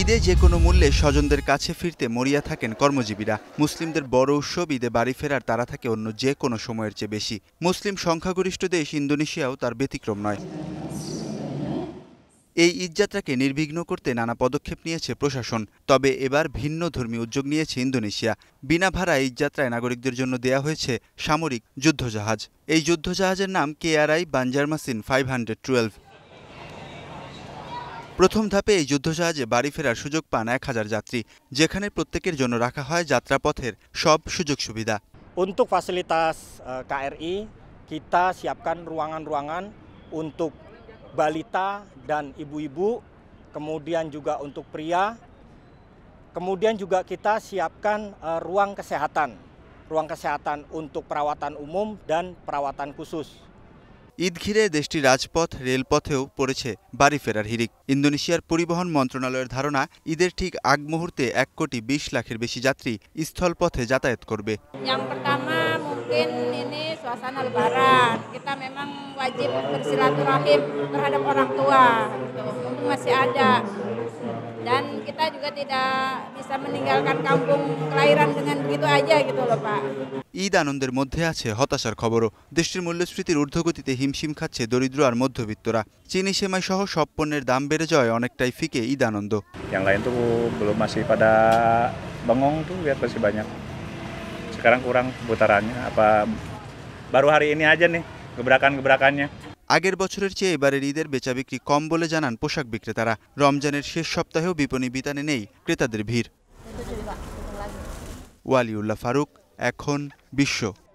ঈদে যে কোনো মূল্যে স্বজনদের কাছে ফিরতে মরিয়া থাকেন কর্মজীবীরা মুসলিমদের বড় উৎসব ঈদে বাড়ি ফেরার তারা থাকে অন্য যে কোনো সময়ের চেয়ে বেশি মুসলিম সংখ্যাগরিষ্ঠ দেশ ইন্দোনেশিয়াও তার ব্যতিক্রম নয় এই ঈদযাত্রাকে নির্বিঘ্ন করতে নানা পদক্ষেপ নিয়েছে প্রশাসন তবে এবার ভিন্ন ধর্মী উদ্যোগ নিয়েছে ইন্দোনেশিয়া বিনা ভাড়া ঈদযাত্রায় নাগরিকদের জন্য দেয়া হয়েছে সামরিক যুদ্ধজাহাজ এই যুদ্ধজাহাজের নাম কেআরআই মাসিন ফাইভ হান্ড্রেড টুয়েলভ প্রথম ধাপে এই যুদ্ধজাহাজে বাড়ি ফেরার সুযোগ পান 1000 যাত্রী যেখানে প্রত্যেকের জন্য রাখা হয় যাত্রাপথের সব সুযোগ সুবিধা Untuk fasilitas eh, KRI, kita siapkan ruangan-ruangan untuk balita dan ibu-ibu, kemudian juga untuk pria. Kemudian juga kita siapkan eh, ruang kesehatan, ruang kesehatan untuk perawatan umum dan perawatan khusus. Eid ঘিরে দেশটির রাজপথ রেলপথেও পড়েছে বাড়ি ফেরার হিরিক ইন্দোনেশিয়ার পরিবহন মন্ত্রণালয়ের ধারণা ঈদের ঠিক আগ মুহূর্তে এক কোটি বিশ লাখের বেশি যাত্রী স্থলপথে যাতায়াত করবে wajib bersilaturahim terhadap orang tua masih ada dan kita juga tidak bisa meninggalkan kampung kelahiran dengan begitu aja gitu loh Pak. Eid আনন্দের মধ্যে আছে হতাশার খবরও দেশটির মূল্যস্ফীতির ঊর্ধ্বগতিতে হিমশিম খাচ্ছে দরিদ্র আর মধ্যবিত্তরা চিনি সেমাই সহ সব পণ্যের দাম বেড়ে যায় অনেকটাই ফিকে ঈদ আনন্দ Yang lain tuh belum masih pada bengong tuh lihat masih banyak. Sekarang kurang putarannya apa baru hari ini aja nih gebrakan-gebrakannya. আগের বছরের চেয়ে এবারের ঈদের বেচা বিক্রি কম বলে জানান পোশাক বিক্রেতারা রমজানের শেষ সপ্তাহেও বিপণী বিতানে নেই ক্রেতাদের ভিড় ওয়ালিউল্লাহ ফারুক এখন বিশ্ব